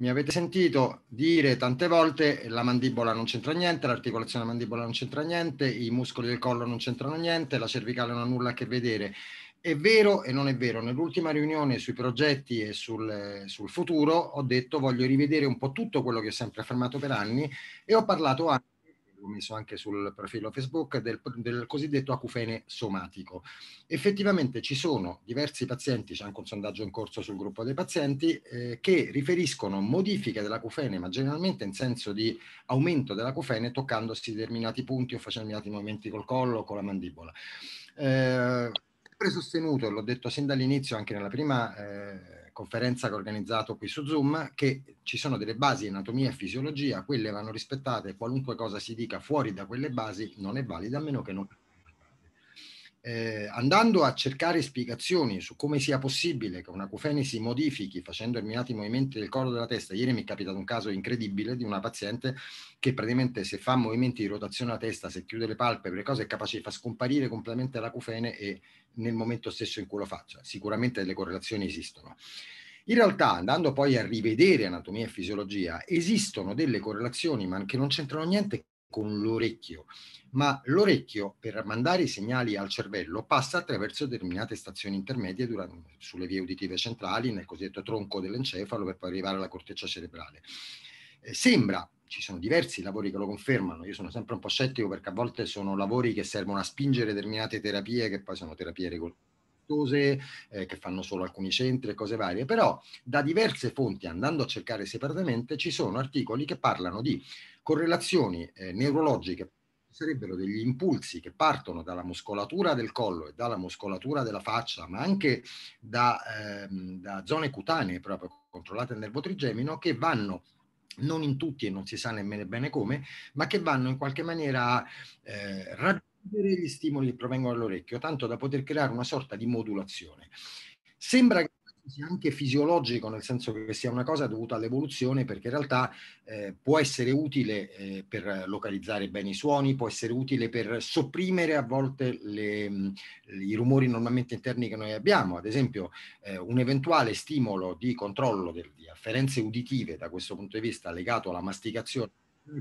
mi avete sentito dire tante volte la mandibola non c'entra niente, l'articolazione della mandibola non c'entra niente, i muscoli del collo non c'entrano niente, la cervicale non ha nulla a che vedere. È vero e non è vero. Nell'ultima riunione sui progetti e sul, sul futuro ho detto voglio rivedere un po' tutto quello che ho sempre affermato per anni e ho parlato anche l'ho messo anche sul profilo Facebook, del, del cosiddetto acufene somatico. Effettivamente ci sono diversi pazienti, c'è anche un sondaggio in corso sul gruppo dei pazienti, eh, che riferiscono modifiche dell'acufene, ma generalmente in senso di aumento dell'acufene toccandosi determinati punti o facendo determinati movimenti col collo o con la mandibola. Eh, sostenuto, l'ho detto sin dall'inizio anche nella prima... Eh, conferenza che ho organizzato qui su Zoom, che ci sono delle basi in anatomia e fisiologia, quelle vanno rispettate, qualunque cosa si dica fuori da quelle basi non è valida a meno che non eh, andando a cercare spiegazioni su come sia possibile che una cufene si modifichi facendo determinati movimenti del collo della testa, ieri mi è capitato un caso incredibile di una paziente che praticamente se fa movimenti di rotazione alla testa, se chiude le palpebre, cose è capace di far scomparire completamente la cufene e nel momento stesso in cui lo faccia. Cioè sicuramente le correlazioni esistono. In realtà, andando poi a rivedere anatomia e fisiologia, esistono delle correlazioni, ma che non c'entrano niente, con l'orecchio, ma l'orecchio per mandare i segnali al cervello passa attraverso determinate stazioni intermedie durante, sulle vie uditive centrali, nel cosiddetto tronco dell'encefalo, per poi arrivare alla corteccia cerebrale. Eh, sembra, ci sono diversi lavori che lo confermano, io sono sempre un po' scettico perché a volte sono lavori che servono a spingere determinate terapie che poi sono terapie regolari eh, che fanno solo alcuni centri e cose varie, però da diverse fonti andando a cercare separatamente ci sono articoli che parlano di correlazioni eh, neurologiche sarebbero degli impulsi che partono dalla muscolatura del collo e dalla muscolatura della faccia, ma anche da, ehm, da zone cutanee proprio controllate dal nervo trigemino, che vanno non in tutti e non si sa nemmeno bene come, ma che vanno in qualche maniera a eh, raggiungere gli stimoli che provengono dall'orecchio, tanto da poter creare una sorta di modulazione. Sembra che anche fisiologico, nel senso che sia una cosa dovuta all'evoluzione, perché in realtà eh, può essere utile eh, per localizzare bene i suoni, può essere utile per sopprimere a volte le, i rumori normalmente interni che noi abbiamo. Ad esempio, eh, un eventuale stimolo di controllo di afferenze uditive da questo punto di vista legato alla masticazione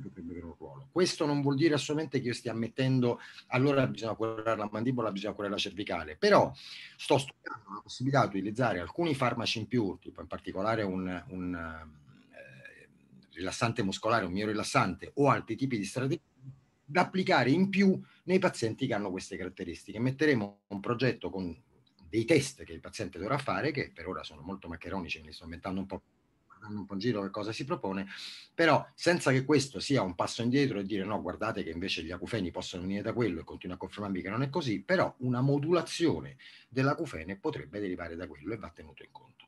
potrebbe avere un ruolo. Questo non vuol dire assolutamente che io stia ammettendo allora bisogna curare la mandibola, bisogna curare la cervicale, però sto studiando la possibilità di utilizzare alcuni farmaci in più, tipo in particolare un, un eh, rilassante muscolare, un mio rilassante o altri tipi di strategie da applicare in più nei pazienti che hanno queste caratteristiche. Metteremo un progetto con dei test che il paziente dovrà fare, che per ora sono molto maccheronici, me li sto mettendo un po' danno un po' in giro che cosa si propone, però senza che questo sia un passo indietro e dire no, guardate che invece gli acufeni possono venire da quello e continua a confermarmi che non è così, però una modulazione dell'acufene potrebbe derivare da quello e va tenuto in conto.